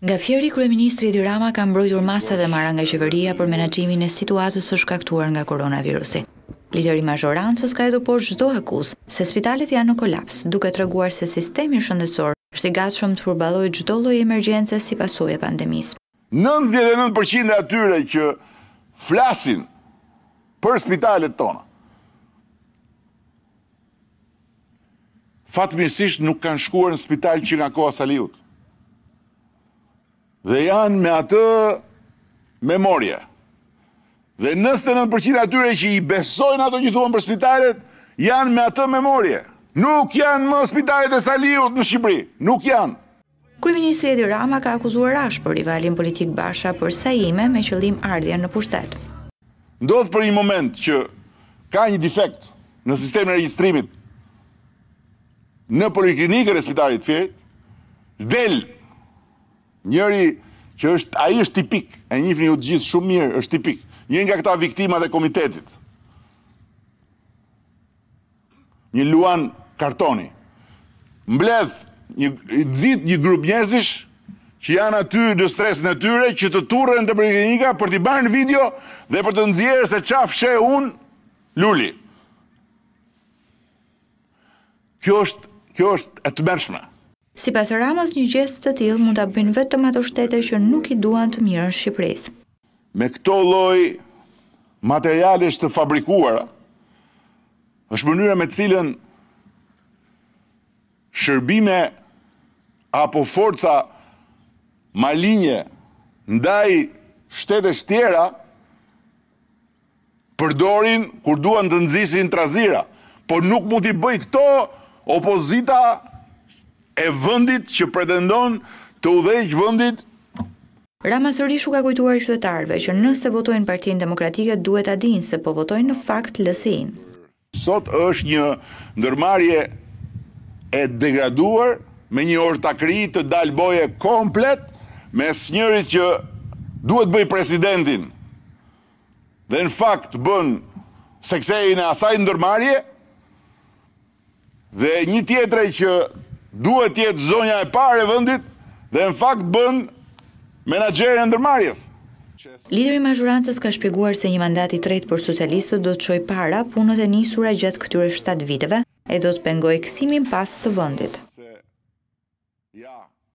Nga fjeri, Kryeministri Edi Rama ka mbrojtur masa dhe mara nga qeveria për menagjimin e situatës shkaktuar nga koronavirusi. Lideri Majorancës ka edhe por gjdo hëkus se spitalet janë në kolaps, duke të reguar se sistemi shëndesor është i gatë shumë të përbaloj gjdo loj emergjense si pasoj e pandemis. 99% e atyre që flasin për spitalet tona, fatmirësisht nuk kanë shkuar në spital që nga koha salivët dhe janë me atë memorje. Dhe 99% atyre që i besojnë ato që thuan për spitalet, janë me atë memorje. Nuk janë më spitalet e Saliut në Shqipëri, nuk janë. Kryeministri Edi Rama ka akuzuar ashë për rivalin politik Basha për sajime me qëllim ardhjen në pushtet. Ndodhë për një moment që ka një defekt në sistemi registrimit në poliklinikër e spitalit fjet, delë Njëri që është, a i është tipik, e njëfë një gjithë shumë mirë, është tipik. njën nga këta viktima dhe komitetit. Një luan kartoni. Mbledh, një, dzit një grup njerëzish, që janë aty në stres në tyre, që të turën të bërgjënika për t'i bërë në video dhe për të nëzjerë se qafë she unë, lulli. Kjo është, kjo është e të mërshme. Si pas Ramës, një gjest të tjilë mund të bëjnë vetëm ato shtete që nuk i duan të mirë në Shqipëris. Me këto loj materialisht të fabrikuara, është mënyra me cilën shërbime apo forca malinje ndaj shtete shtjera përdorin kur duan të nëzisin trazira, por nuk mund të bëjt këto opozita e vëndit që pretendon të udhejqë vëndit. Rama Sërishu ka kujtuar i shtetarve që nëse votojnë partijin demokratike duhet a dinë se po votojnë në fakt lësin. Sot është një ndërmarje e degraduar me një orë të dalboje komplet me së njëri që duhet bëj presidentin dhe në fakt bën seksejnë asaj ndërmarje dhe një tjetre që duhet jetë zonja e pare vëndit dhe në fakt bën menagjerën e ndërmarjes. Lideri mazhurancës ka shpjeguar se një mandati tret për socialistët do të qoj para punët e njësura gjatë këtyre 7 viteve e do të pengoj këthimin pas të vëndit.